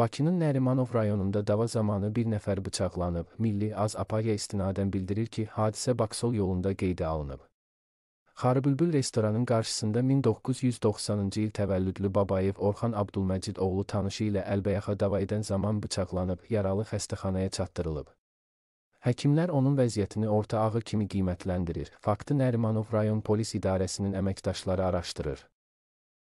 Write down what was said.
Bakının Nərimanov rayonunda dava zamanı bir nəfər bıçaqlanıb, Milli Az Apaya istinadən bildirir ki, hadisə Baksol yolunda qeydə alınıb. Xarıbülbül restoranın qarşısında 1990-cı il təvəllüdlü Babayev Orxan Abdulməcid oğlu tanışı ilə əlbəyaxa dava edən zaman bıçaqlanıb, yaralı xəstəxanaya çatdırılıb. Həkimlər onun vəziyyətini orta ağır kimi qiymətləndirir. Faktı Nərimanov rayon polis idarəsinin əməkdaşları araşdırır.